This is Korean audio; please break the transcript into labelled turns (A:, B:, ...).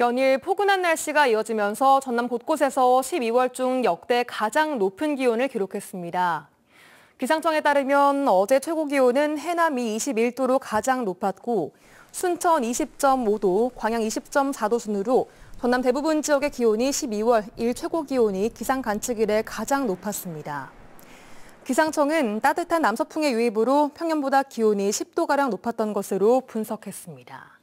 A: 연일 포근한 날씨가 이어지면서 전남 곳곳에서 12월 중 역대 가장 높은 기온을 기록했습니다. 기상청에 따르면 어제 최고 기온은 해남이 21도로 가장 높았고 순천 20.5도, 광양 20.4도 순으로 전남 대부분 지역의 기온이 12월 일 최고 기온이 기상 관측 일에 가장 높았습니다. 기상청은 따뜻한 남서풍의 유입으로 평년보다 기온이 10도가량 높았던 것으로 분석했습니다.